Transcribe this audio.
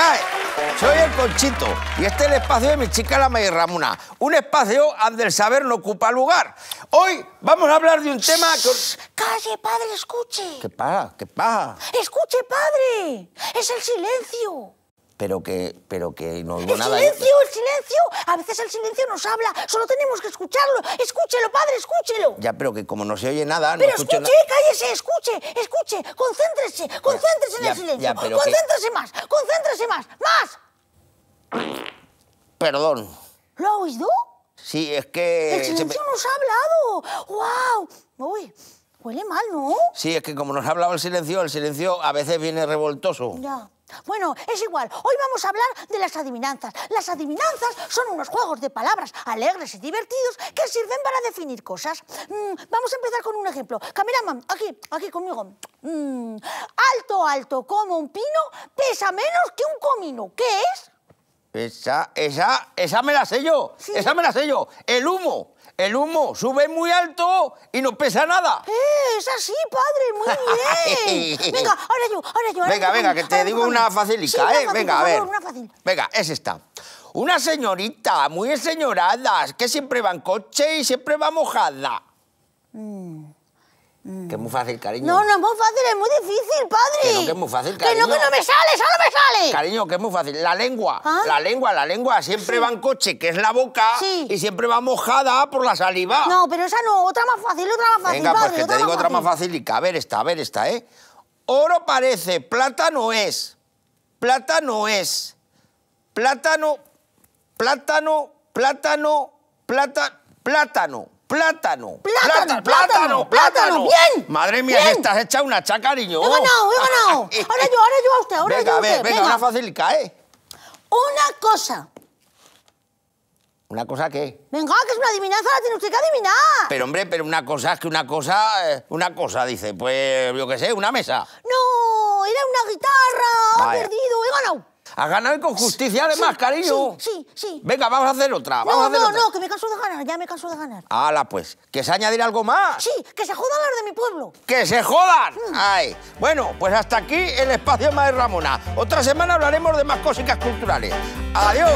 Eh, soy el Conchito y este es el espacio de mi chica la May Ramona. un espacio donde el saber no ocupa lugar. Hoy vamos a hablar de un tema que... ¡Calle, padre, escuche! ¿Qué pasa? ¿Qué pasa? ¡Escuche, padre! ¡Es el silencio! pero que, pero que no oigo nada. ¡El silencio, el silencio! A veces el silencio nos habla, solo tenemos que escucharlo. ¡Escúchelo, padre, escúchelo! Ya, pero que como no se oye nada... Pero escuche, cállese, escuche, escuche, concéntrese, concéntrese en el silencio, concéntrese más, concéntrese más, más. Perdón. ¿Lo ha oído? Sí, es que... El silencio nos ha hablado. ¡Wow! huele mal, ¿no? Sí, es que como nos ha hablado el silencio, el silencio a veces viene revoltoso. Ya. Bueno, es igual. Hoy vamos a hablar de las adivinanzas. Las adivinanzas son unos juegos de palabras alegres y divertidos que sirven para definir cosas. Mm, vamos a empezar con un ejemplo. Cameraman, aquí, aquí conmigo. Mm, alto, alto como un pino, pesa menos que un comino. ¿Qué es? Esa, esa, esa me la sé yo. Esa me la sé El humo. El humo sube muy alto y no pesa nada. Eh, es así, padre, muy bien. venga, ahora yo, ahora yo. venga, venga, que te digo eh, una facilita, ¿eh? venga, a ver. Venga, es esta. Una señorita muy enseñorada, que siempre va en coche y siempre va mojada. Mmm... Que es muy fácil, cariño. No, no es muy fácil, es muy difícil, padre. Que no, es muy fácil, cariño. Que no, que no me sale, solo me sale. Cariño, que es muy fácil. La lengua, ah. la lengua, la lengua siempre va en coche, que es la boca, y siempre va mojada por la saliva. No, pero esa no, otra más fácil, otra más fácil, Venga, pues que te digo otra más fácil, y que a ver esta, a ver esta, ¿eh? Oro parece, plátano es, plátano es, plátano, plátano, plátano, plátano. plátano. Plátano. Plátano, plátano, plátano. Bien. Madre mía, estás hecha una chaca, He ganado, he ganado. Ahora yo, ahora yo a usted, ahora venga, yo a ver, Venga, una fácil cae. Una cosa. ¿Una cosa qué? Venga, que es una adivinanza, la tiene usted que adivinar. Pero, hombre, pero una cosa es que una cosa... Eh, una cosa, dice, pues, yo qué sé, una mesa. No, era una guitarra, ha perdido, he ganado. A ganado con justicia, además, cariño. Sí, sí, sí, Venga, vamos a hacer otra. no, no, no, que me canso de ganar, ya me canso de ganar. Hala, pues, ¿que se añadir algo más? Sí, que se jodan los de mi pueblo. ¡Que se jodan! Mm. Ay. Bueno, pues hasta aquí el espacio de Ramona. Otra semana hablaremos de más cositas culturales. Adiós.